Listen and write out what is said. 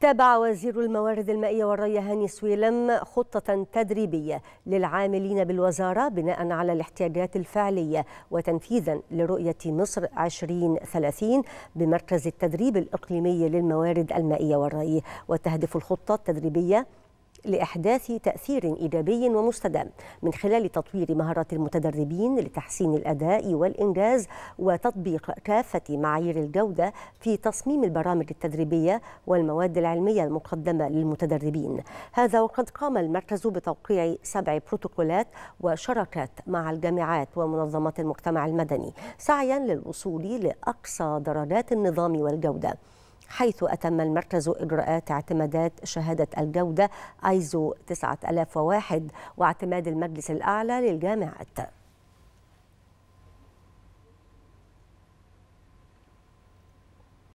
تابع وزير الموارد المائية والري هاني سويلم خطة تدريبية للعاملين بالوزارة بناء على الاحتياجات الفعلية وتنفيذا لرؤية مصر 2030 بمركز التدريب الإقليمي للموارد المائية والري وتهدف الخطة التدريبية لإحداث تأثير إيجابي ومستدام من خلال تطوير مهارات المتدربين لتحسين الأداء والإنجاز وتطبيق كافة معايير الجودة في تصميم البرامج التدريبية والمواد العلمية المقدمة للمتدربين هذا وقد قام المركز بتوقيع سبع بروتوكولات وشراكات مع الجامعات ومنظمات المجتمع المدني سعيا للوصول لأقصى درجات النظام والجودة حيث أتم المركز إجراءات اعتمادات شهادة الجودة أيزو 9001 واعتماد المجلس الأعلى للجامعات